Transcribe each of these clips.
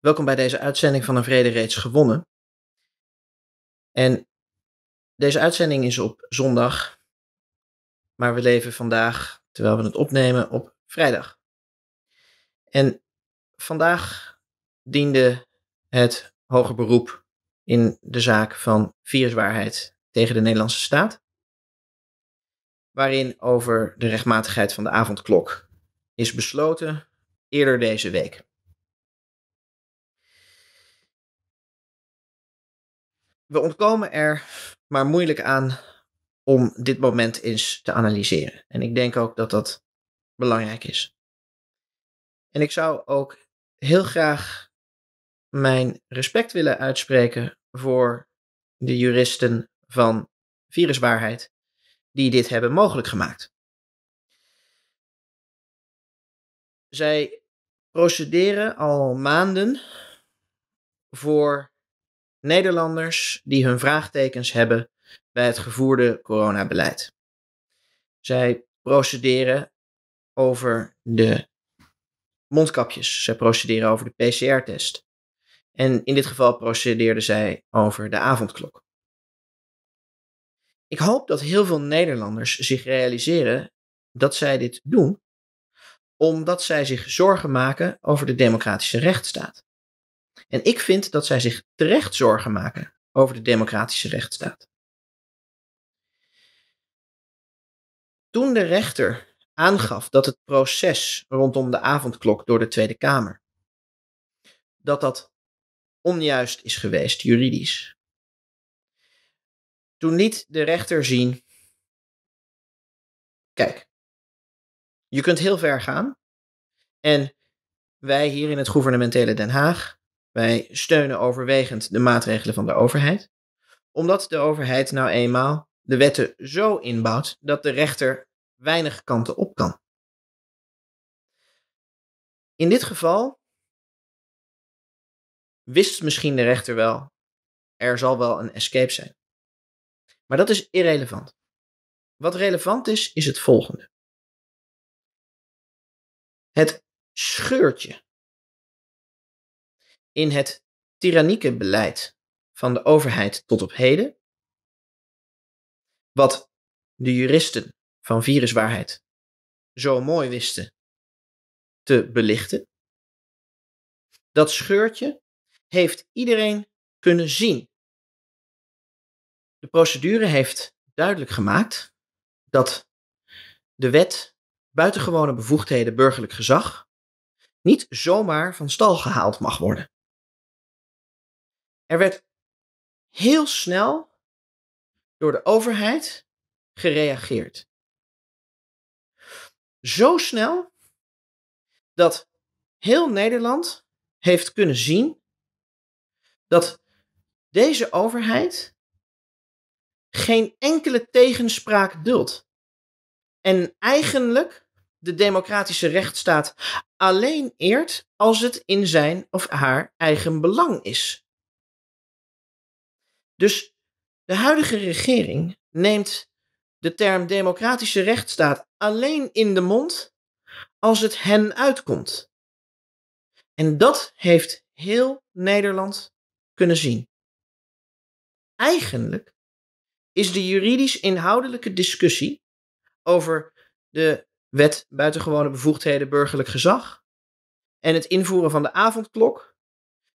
Welkom bij deze uitzending van Een Vrede Reeds Gewonnen. En deze uitzending is op zondag, maar we leven vandaag, terwijl we het opnemen, op vrijdag. En vandaag diende het hoger beroep in de zaak van viruswaarheid tegen de Nederlandse staat. Waarin over de rechtmatigheid van de avondklok is besloten eerder deze week. We ontkomen er maar moeilijk aan om dit moment eens te analyseren. En ik denk ook dat dat belangrijk is. En ik zou ook heel graag mijn respect willen uitspreken voor de juristen van viruswaarheid die dit hebben mogelijk gemaakt. Zij procederen al maanden voor Nederlanders die hun vraagtekens hebben bij het gevoerde coronabeleid. Zij procederen over de mondkapjes, zij procederen over de PCR-test, en in dit geval procedeerde zij over de avondklok. Ik hoop dat heel veel Nederlanders zich realiseren dat zij dit doen omdat zij zich zorgen maken over de democratische rechtsstaat. En ik vind dat zij zich terecht zorgen maken over de democratische rechtsstaat. Toen de rechter aangaf dat het proces rondom de avondklok door de Tweede Kamer, dat dat onjuist is geweest, juridisch. Toen liet de rechter zien: kijk, je kunt heel ver gaan. En wij hier in het gouvernementele Den Haag, wij steunen overwegend de maatregelen van de overheid, omdat de overheid nou eenmaal de wetten zo inbouwt dat de rechter weinig kanten op kan. In dit geval wist misschien de rechter wel, er zal wel een escape zijn. Maar dat is irrelevant. Wat relevant is, is het volgende. Het scheurtje in het tyrannieke beleid van de overheid tot op heden, wat de juristen van viruswaarheid zo mooi wisten te belichten, dat scheurtje heeft iedereen kunnen zien. De procedure heeft duidelijk gemaakt dat de wet buitengewone bevoegdheden burgerlijk gezag niet zomaar van stal gehaald mag worden. Er werd heel snel door de overheid gereageerd. Zo snel dat heel Nederland heeft kunnen zien dat deze overheid geen enkele tegenspraak duldt. En eigenlijk de democratische rechtsstaat alleen eert als het in zijn of haar eigen belang is. Dus de huidige regering neemt de term democratische rechtsstaat alleen in de mond als het hen uitkomt. En dat heeft heel Nederland kunnen zien. Eigenlijk is de juridisch-inhoudelijke discussie over de wet buitengewone bevoegdheden burgerlijk gezag en het invoeren van de avondklok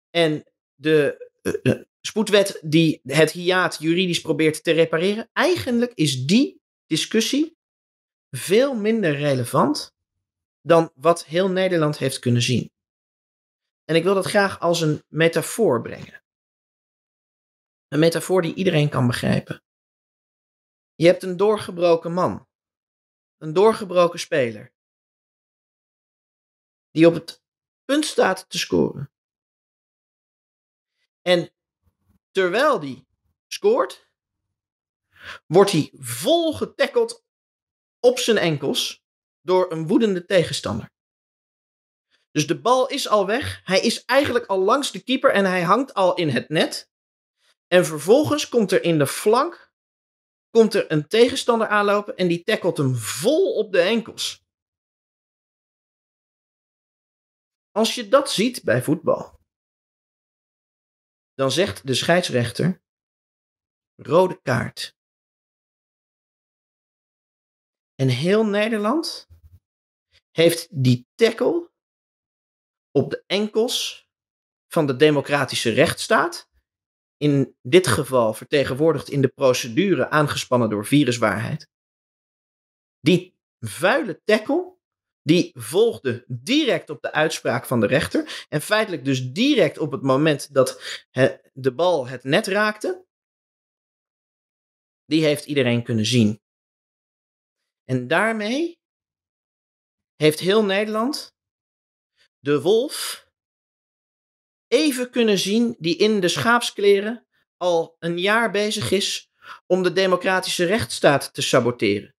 en de eh, eh, spoedwet die het hiaat juridisch probeert te repareren, eigenlijk is die discussie veel minder relevant dan wat heel Nederland heeft kunnen zien. En ik wil dat graag als een metafoor brengen. Een metafoor die iedereen kan begrijpen. Je hebt een doorgebroken man. Een doorgebroken speler. Die op het punt staat te scoren. En terwijl die scoort, wordt hij vol getackeld op zijn enkels door een woedende tegenstander. Dus de bal is al weg. Hij is eigenlijk al langs de keeper en hij hangt al in het net. En vervolgens komt er in de flank komt er een tegenstander aanlopen en die tackelt hem vol op de enkels. Als je dat ziet bij voetbal, dan zegt de scheidsrechter rode kaart. En heel Nederland heeft die tackle op de enkels van de democratische rechtsstaat in dit geval vertegenwoordigd in de procedure aangespannen door viruswaarheid. Die vuile tackle, die volgde direct op de uitspraak van de rechter. En feitelijk dus direct op het moment dat de bal het net raakte. Die heeft iedereen kunnen zien. En daarmee heeft heel Nederland de wolf even kunnen zien die in de schaapskleren al een jaar bezig is om de democratische rechtsstaat te saboteren,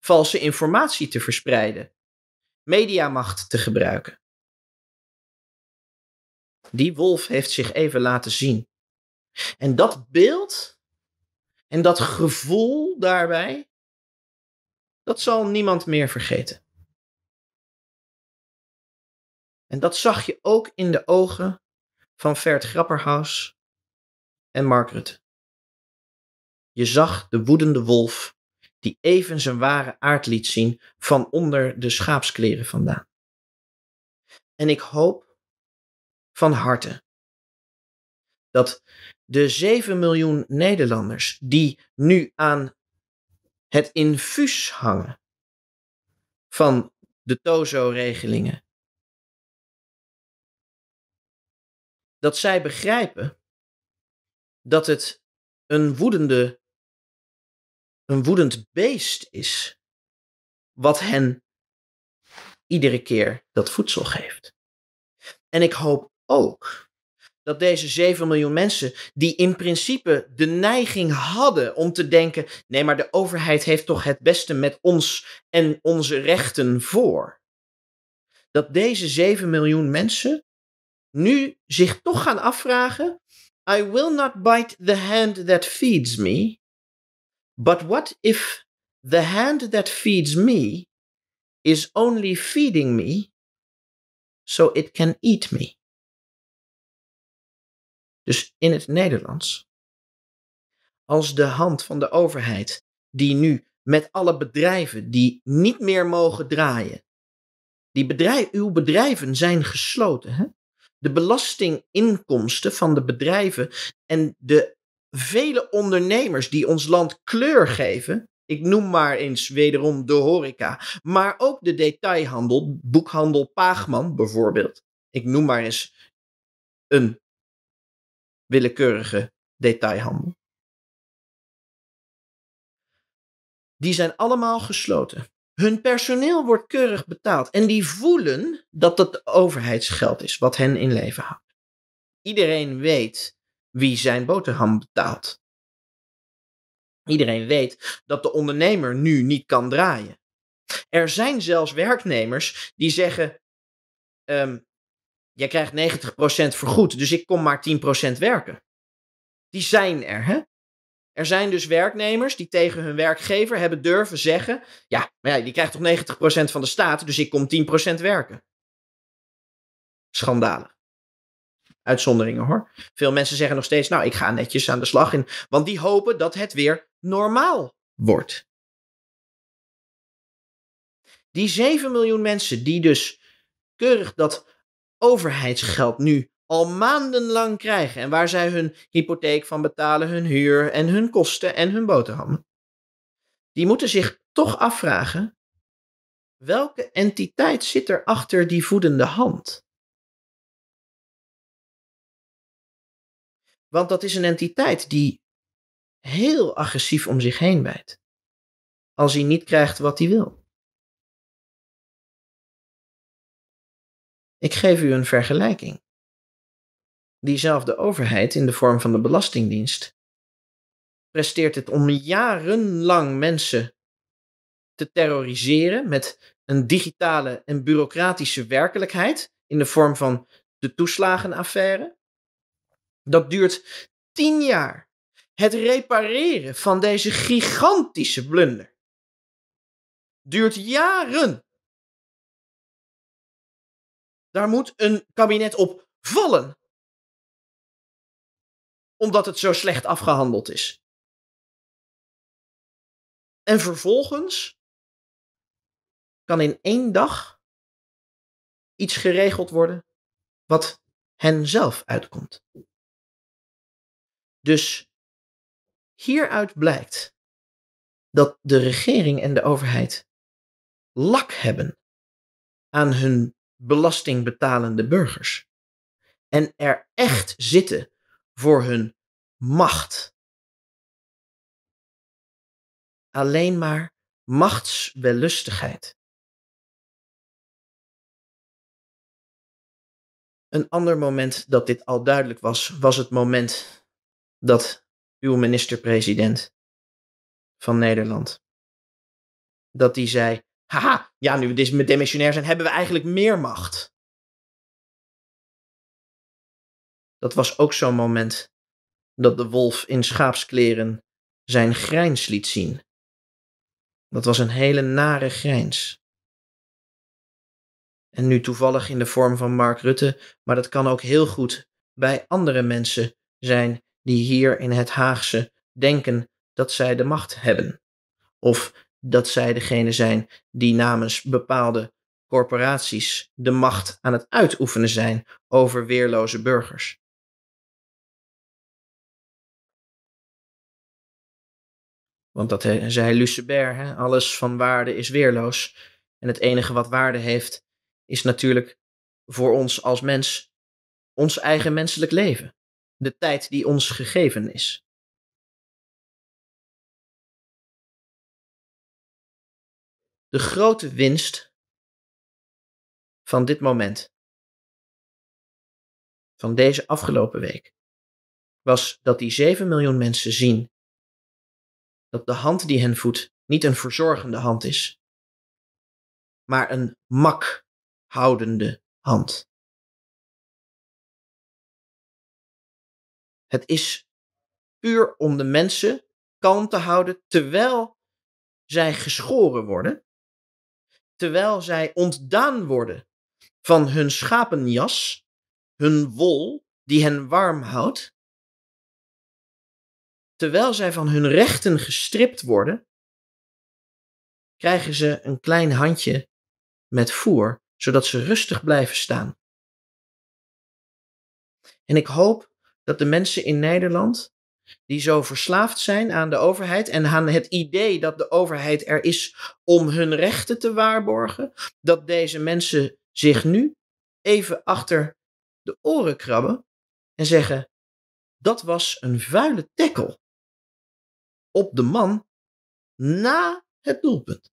valse informatie te verspreiden, mediamacht te gebruiken. Die wolf heeft zich even laten zien. En dat beeld en dat gevoel daarbij, dat zal niemand meer vergeten. En dat zag je ook in de ogen van Vert Grapperhaus en Mark Je zag de woedende wolf die even zijn ware aard liet zien van onder de schaapskleren vandaan. En ik hoop van harte dat de 7 miljoen Nederlanders die nu aan het infuus hangen van de Tozo-regelingen dat zij begrijpen dat het een woedende, een woedend beest is, wat hen iedere keer dat voedsel geeft. En ik hoop ook dat deze 7 miljoen mensen, die in principe de neiging hadden om te denken: nee, maar de overheid heeft toch het beste met ons en onze rechten voor. Dat deze 7 miljoen mensen nu zich toch gaan afvragen: I will not bite the hand that feeds me, but what if the hand that feeds me is only feeding me so it can eat me? Dus in het Nederlands. Als de hand van de overheid, die nu met alle bedrijven die niet meer mogen draaien, die bedrijf, uw bedrijven zijn gesloten, hè? de belastinginkomsten van de bedrijven en de vele ondernemers die ons land kleur geven. Ik noem maar eens wederom de horeca, maar ook de detailhandel, boekhandel Paagman bijvoorbeeld. Ik noem maar eens een willekeurige detailhandel. Die zijn allemaal gesloten. Hun personeel wordt keurig betaald en die voelen dat het overheidsgeld is wat hen in leven houdt. Iedereen weet wie zijn boterham betaalt. Iedereen weet dat de ondernemer nu niet kan draaien. Er zijn zelfs werknemers die zeggen: ehm, Jij krijgt 90% vergoed, dus ik kom maar 10% werken. Die zijn er, hè? Er zijn dus werknemers die tegen hun werkgever hebben durven zeggen: Ja, maar ja, krijgt toch 90% van de staat, dus ik kom 10% werken. Schandalig. Uitzonderingen hoor. Veel mensen zeggen nog steeds: Nou, ik ga netjes aan de slag in, want die hopen dat het weer normaal wordt. Die 7 miljoen mensen die dus keurig dat overheidsgeld nu al maandenlang krijgen en waar zij hun hypotheek van betalen, hun huur en hun kosten en hun boterhammen. Die moeten zich toch afvragen: welke entiteit zit er achter die voedende hand? Want dat is een entiteit die heel agressief om zich heen bijt. Als hij niet krijgt wat hij wil. Ik geef u een vergelijking diezelfde overheid in de vorm van de Belastingdienst presteert het om jarenlang mensen te terroriseren met een digitale en bureaucratische werkelijkheid in de vorm van de toeslagenaffaire. Dat duurt tien jaar. Het repareren van deze gigantische blunder duurt jaren. Daar moet een kabinet op vallen omdat het zo slecht afgehandeld is. En vervolgens kan in één dag iets geregeld worden wat hen zelf uitkomt. Dus hieruit blijkt dat de regering en de overheid lak hebben aan hun belastingbetalende burgers. En er echt zitten voor hun macht. Alleen maar machtswellustigheid. Een ander moment dat dit al duidelijk was, was het moment dat uw minister-president van Nederland, dat die zei, haha, ja nu we demissionair zijn, hebben we eigenlijk meer macht. Dat was ook zo'n moment dat de wolf in schaapskleren zijn grijns liet zien. Dat was een hele nare grijns. En nu toevallig in de vorm van Mark Rutte, maar dat kan ook heel goed bij andere mensen zijn die hier in het Haagse denken dat zij de macht hebben. Of dat zij degene zijn die namens bepaalde corporaties de macht aan het uitoefenen zijn over weerloze burgers. Want dat zei Lucebert, alles van waarde is weerloos. En het enige wat waarde heeft, is natuurlijk voor ons als mens ons eigen menselijk leven. De tijd die ons gegeven is. De grote winst van dit moment, van deze afgelopen week, was dat die 7 miljoen mensen zien dat de hand die hen voedt niet een verzorgende hand is, maar een mak houdende hand. Het is puur om de mensen kalm te houden terwijl zij geschoren worden, terwijl zij ontdaan worden van hun schapenjas, hun wol die hen warm houdt, terwijl zij van hun rechten gestript worden, krijgen ze een klein handje met voer, zodat ze rustig blijven staan. En ik hoop dat de mensen in Nederland, die zo verslaafd zijn aan de overheid en aan het idee dat de overheid er is om hun rechten te waarborgen, dat deze mensen zich nu even achter de oren krabben en zeggen: dat was een vuile tekkel op de man na het doelpunt.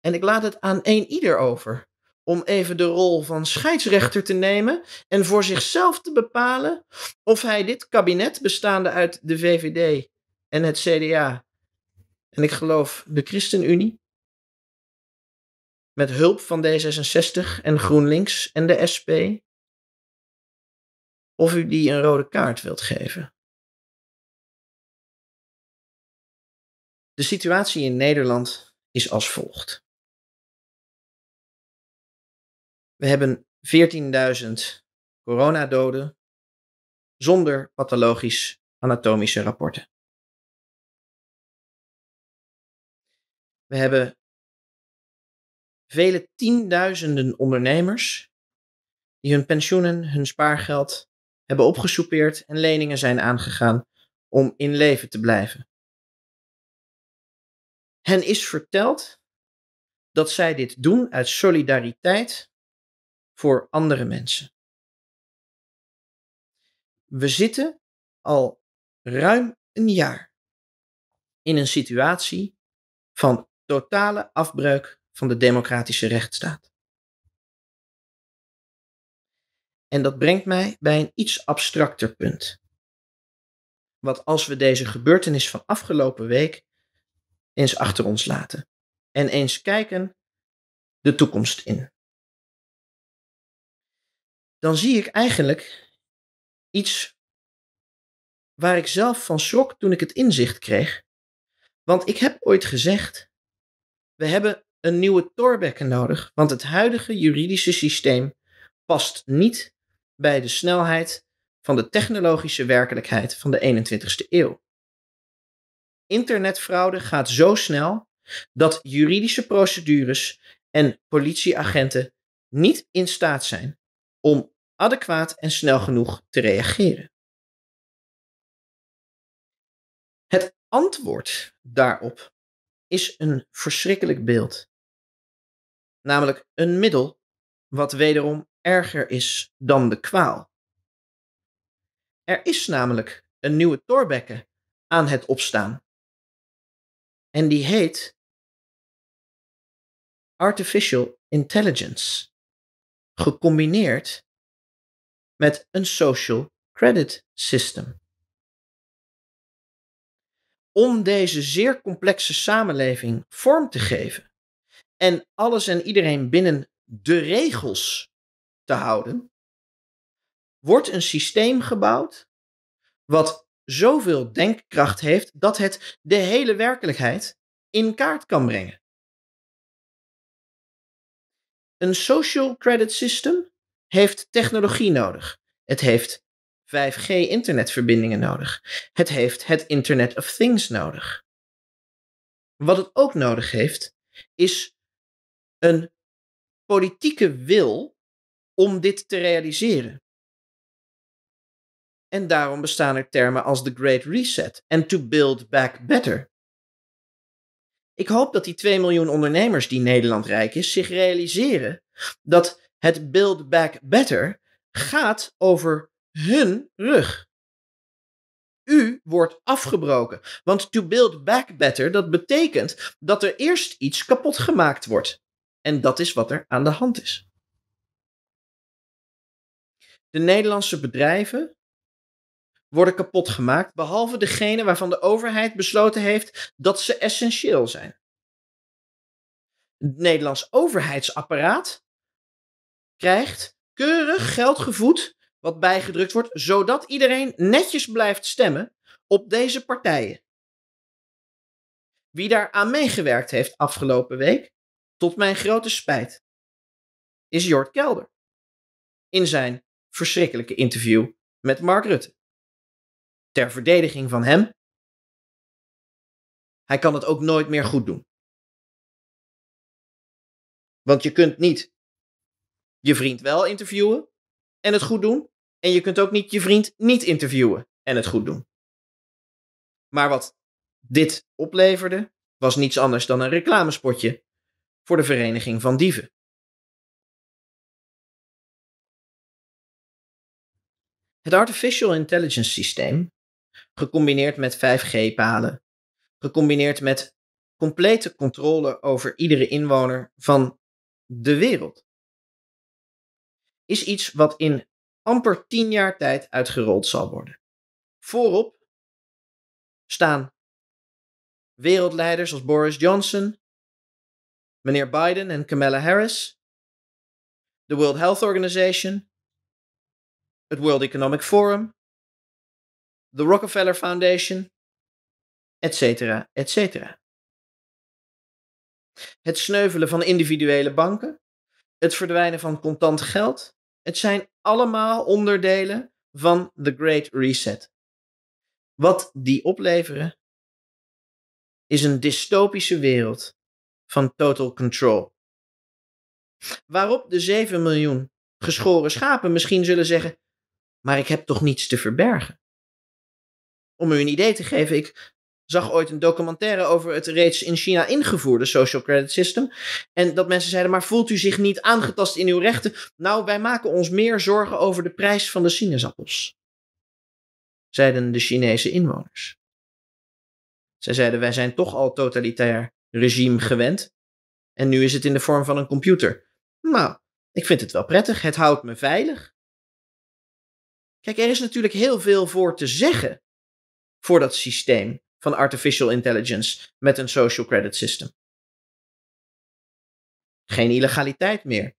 En ik laat het aan één ieder over om even de rol van scheidsrechter te nemen en voor zichzelf te bepalen of hij dit kabinet bestaande uit de VVD en het CDA en ik geloof de ChristenUnie met hulp van D66 en GroenLinks en de SP of u die een rode kaart wilt geven. De situatie in Nederland is als volgt. We hebben 14.000 coronadoden zonder pathologisch anatomische rapporten. We hebben vele tienduizenden ondernemers die hun pensioenen, hun spaargeld hebben opgesoupeerd en leningen zijn aangegaan om in leven te blijven. Hen is verteld dat zij dit doen uit solidariteit voor andere mensen. We zitten al ruim een jaar in een situatie van totale afbreuk van de democratische rechtsstaat. En dat brengt mij bij een iets abstracter punt. Wat als we deze gebeurtenis van afgelopen week eens achter ons laten. En eens kijken de toekomst in. Dan zie ik eigenlijk iets waar ik zelf van schrok toen ik het inzicht kreeg. Want ik heb ooit gezegd: we hebben een nieuwe toorbekken nodig, want het huidige juridische systeem past niet bij de snelheid van de technologische werkelijkheid van de 21ste eeuw. Internetfraude gaat zo snel dat juridische procedures en politieagenten niet in staat zijn om adequaat en snel genoeg te reageren. Het antwoord daarop is een verschrikkelijk beeld. Namelijk een middel wat wederom erger is dan de kwaal. Er is namelijk een nieuwe torbekke aan het opstaan. En die heet Artificial Intelligence, gecombineerd met een social credit system. Om deze zeer complexe samenleving vorm te geven en alles en iedereen binnen de regels te houden, wordt een systeem gebouwd wat zoveel denkkracht heeft dat het de hele werkelijkheid in kaart kan brengen. Een social credit system heeft technologie nodig. Het heeft 5G-internetverbindingen nodig. Het heeft het Internet of Things nodig. Wat het ook nodig heeft, is een politieke wil om dit te realiseren. En daarom bestaan er termen als The Great Reset en To Build Back Better. Ik hoop dat die 2 miljoen ondernemers die Nederland rijk is zich realiseren dat het Build Back Better gaat over hun rug. U wordt afgebroken, want to build back better, dat betekent dat er eerst iets kapot gemaakt wordt. En dat is wat er aan de hand is. De Nederlandse bedrijven worden kapot gemaakt, behalve degene waarvan de overheid besloten heeft dat ze essentieel zijn. Het Nederlands overheidsapparaat krijgt keurig geld gevoed wat bijgedrukt wordt, zodat iedereen netjes blijft stemmen op deze partijen. Wie daar aan meegewerkt heeft afgelopen week, tot mijn grote spijt, is Jort Kelder. In zijn verschrikkelijke interview met Mark Rutte ter verdediging van hem. Hij kan het ook nooit meer goed doen. Want je kunt niet je vriend wel interviewen en het goed doen. En je kunt ook niet je vriend niet interviewen en het goed doen. Maar wat dit opleverde, was niets anders dan een reclamespotje voor de Vereniging van Dieven. Het artificial intelligence systeem gecombineerd met 5G-palen, gecombineerd met complete controle over iedere inwoner van de wereld. Is iets wat in amper 10 jaar tijd uitgerold zal worden. Voorop staan wereldleiders als Boris Johnson, meneer Biden en Kamala Harris, de World Health Organization, het World Economic Forum, de Rockefeller Foundation, etc., etcetera. Het sneuvelen van individuele banken, het verdwijnen van contant geld, het zijn allemaal onderdelen van de Great Reset. Wat die opleveren is een dystopische wereld van total control. Waarop de 7 miljoen geschoren schapen misschien zullen zeggen: Maar ik heb toch niets te verbergen? om u een idee te geven, ik zag ooit een documentaire over het reeds in China ingevoerde social credit system. En dat mensen zeiden, maar voelt u zich niet aangetast in uw rechten? Nou, wij maken ons meer zorgen over de prijs van de sinaasappels, zeiden de Chinese inwoners. Zij zeiden, wij zijn toch al totalitair regime gewend. En nu is het in de vorm van een computer. Nou, ik vind het wel prettig. Het houdt me veilig. Kijk, er is natuurlijk heel veel voor te zeggen voor dat systeem van artificial intelligence met een social credit system. Geen illegaliteit meer.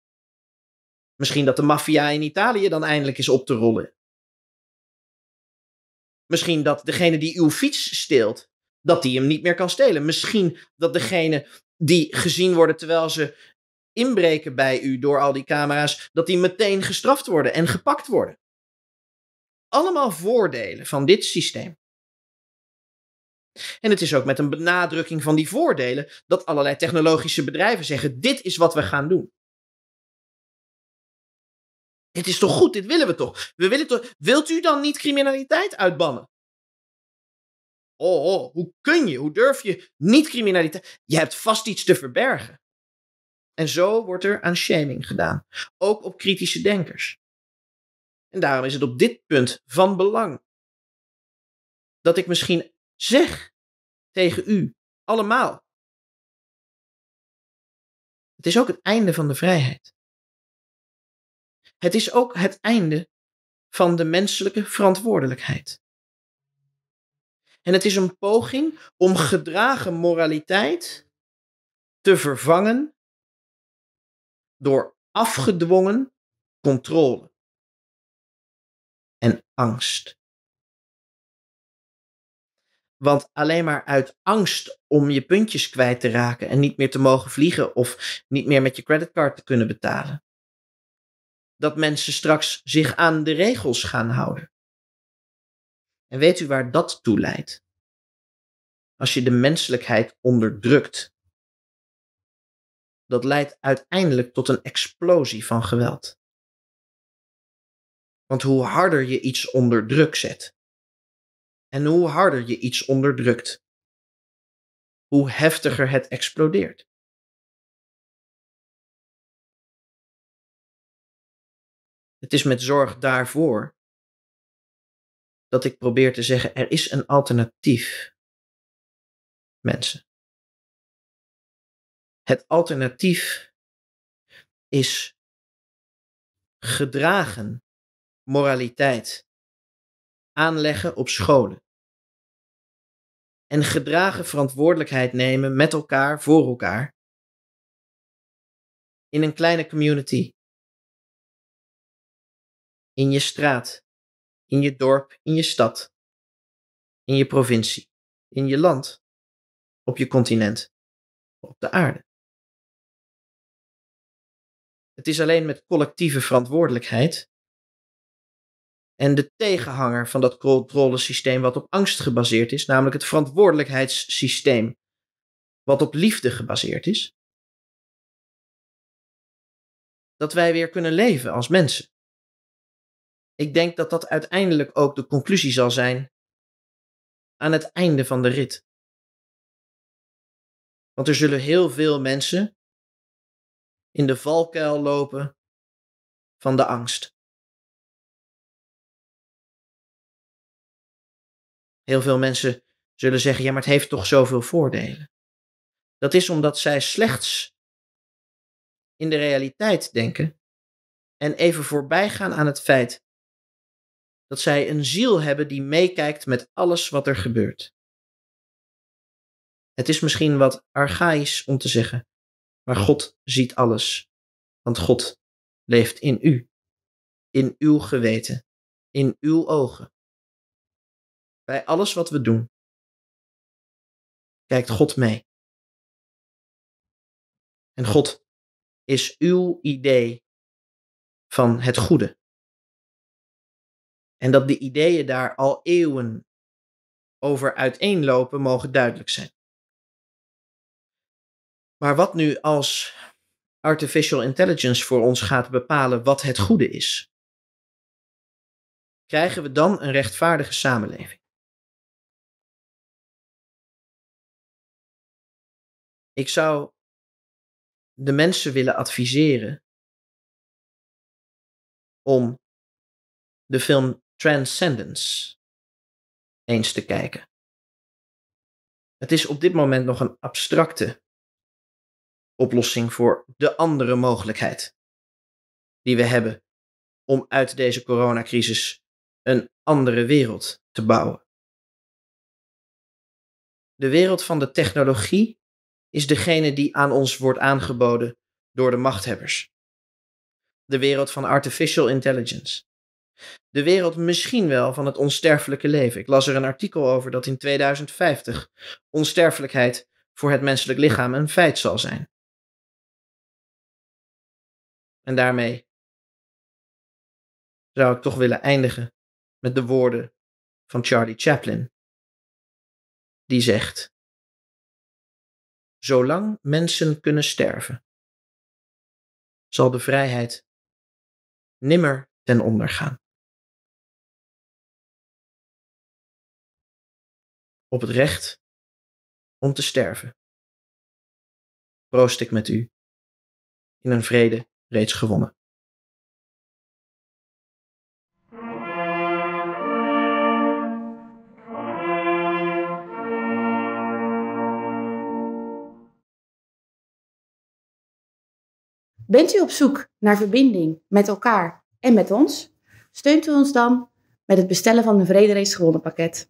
Misschien dat de maffia in Italië dan eindelijk is op te rollen. Misschien dat degene die uw fiets steelt, dat die hem niet meer kan stelen. Misschien dat degene die gezien worden terwijl ze inbreken bij u door al die camera's, dat die meteen gestraft worden en gepakt worden. Allemaal voordelen van dit systeem. En het is ook met een benadrukking van die voordelen dat allerlei technologische bedrijven zeggen: dit is wat we gaan doen. Dit is toch goed, dit willen we toch? We willen toch wilt u dan niet criminaliteit uitbannen? Oh, oh, hoe kun je, hoe durf je niet criminaliteit? Je hebt vast iets te verbergen. En zo wordt er aan shaming gedaan, ook op kritische denkers. En daarom is het op dit punt van belang dat ik misschien zeg tegen u allemaal. Het is ook het einde van de vrijheid. Het is ook het einde van de menselijke verantwoordelijkheid. En het is een poging om gedragen moraliteit te vervangen door afgedwongen controle en angst. Want alleen maar uit angst om je puntjes kwijt te raken en niet meer te mogen vliegen of niet meer met je creditcard te kunnen betalen. Dat mensen straks zich aan de regels gaan houden. En weet u waar dat toe leidt? Als je de menselijkheid onderdrukt. Dat leidt uiteindelijk tot een explosie van geweld. Want hoe harder je iets onder druk zet, en hoe harder je iets onderdrukt, hoe heftiger het explodeert. Het is met zorg daarvoor dat ik probeer te zeggen: er is een alternatief, mensen. Het alternatief is gedragen moraliteit aanleggen op scholen. En gedragen verantwoordelijkheid nemen met elkaar, voor elkaar, in een kleine community, in je straat, in je dorp, in je stad, in je provincie, in je land, op je continent, op de aarde. Het is alleen met collectieve verantwoordelijkheid en de tegenhanger van dat controlesysteem wat op angst gebaseerd is, namelijk het verantwoordelijkheidssysteem, wat op liefde gebaseerd is, dat wij weer kunnen leven als mensen. Ik denk dat dat uiteindelijk ook de conclusie zal zijn aan het einde van de rit. Want er zullen heel veel mensen in de valkuil lopen van de angst. Heel veel mensen zullen zeggen, ja, maar het heeft toch zoveel voordelen. Dat is omdat zij slechts in de realiteit denken en even voorbij gaan aan het feit dat zij een ziel hebben die meekijkt met alles wat er gebeurt. Het is misschien wat archaïs om te zeggen, maar God ziet alles, want God leeft in u, in uw geweten, in uw ogen. Bij alles wat we doen, kijkt God mee. En God is uw idee van het goede. En dat de ideeën daar al eeuwen over uiteenlopen, mogen duidelijk zijn. Maar wat nu als artificial intelligence voor ons gaat bepalen wat het goede is? Krijgen we dan een rechtvaardige samenleving? Ik zou de mensen willen adviseren om de film Transcendence eens te kijken. Het is op dit moment nog een abstracte oplossing voor de andere mogelijkheid die we hebben om uit deze coronacrisis een andere wereld te bouwen. De wereld van de technologie is degene die aan ons wordt aangeboden door de machthebbers. De wereld van artificial intelligence. De wereld misschien wel van het onsterfelijke leven. Ik las er een artikel over dat in 2050 onsterfelijkheid voor het menselijk lichaam een feit zal zijn. En daarmee zou ik toch willen eindigen met de woorden van Charlie Chaplin, die zegt: zolang mensen kunnen sterven, zal de vrijheid nimmer ten onder gaan. Op het recht om te sterven. Proost ik met u in een vrede reeds gewonnen. Bent u op zoek naar verbinding met elkaar en met ons? Steunt u ons dan met het bestellen van een vredereis gewonnen pakket.